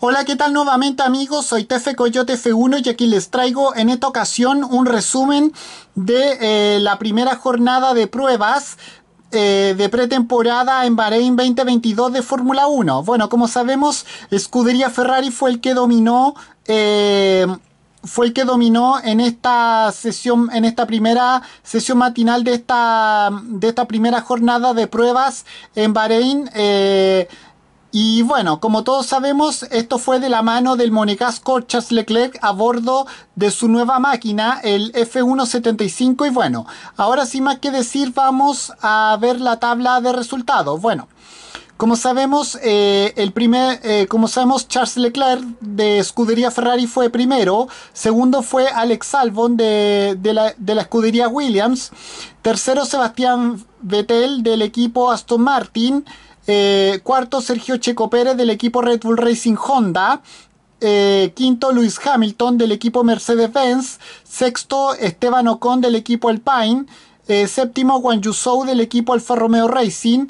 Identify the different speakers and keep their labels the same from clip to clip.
Speaker 1: Hola, ¿qué tal nuevamente amigos? Soy Tefe Coyote F1 y aquí les traigo en esta ocasión un resumen de eh, la primera jornada de pruebas eh, de pretemporada en Bahrein 2022 de Fórmula 1. Bueno, como sabemos, Escudería Ferrari fue el que dominó... Eh, fue el que dominó en esta sesión, en esta primera sesión matinal de esta, de esta primera jornada de pruebas en Bahrein. Y bueno, como todos sabemos, esto fue de la mano del monegasco Charles Leclerc a bordo de su nueva máquina, el F175. Y bueno, ahora sin más que decir, vamos a ver la tabla de resultados. Bueno. Como sabemos, eh, el primer, eh, como sabemos, Charles Leclerc de escudería Ferrari fue primero, segundo fue Alex Albon de, la, de la escudería Williams, tercero Sebastián Vettel del equipo Aston Martin, eh, cuarto, Sergio Checo Pérez del equipo Red Bull Racing Honda. Eh, quinto, Luis Hamilton del equipo Mercedes-Benz. Sexto, Esteban Ocon del equipo Alpine. Eh, séptimo, Juan Yusou del equipo Alfa Romeo Racing.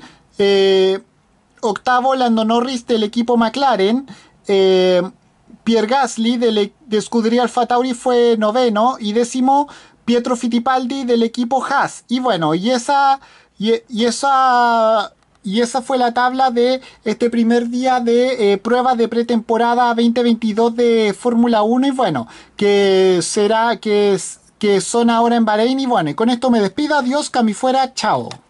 Speaker 1: octavo, Lando Norris del equipo McLaren. Pierre Gasly del, e-, de Scuderia Alfa Tauri fue noveno. Y décimo, Pietro Fittipaldi del equipo Haas. Y bueno, y esa, y esa y esa fue la tabla de este primer día de eh, pruebas de pretemporada 2022 de Fórmula 1 y bueno, que será que, que son ahora en Bahrein y bueno, y con esto me despido, adiós, cami fuera, chao.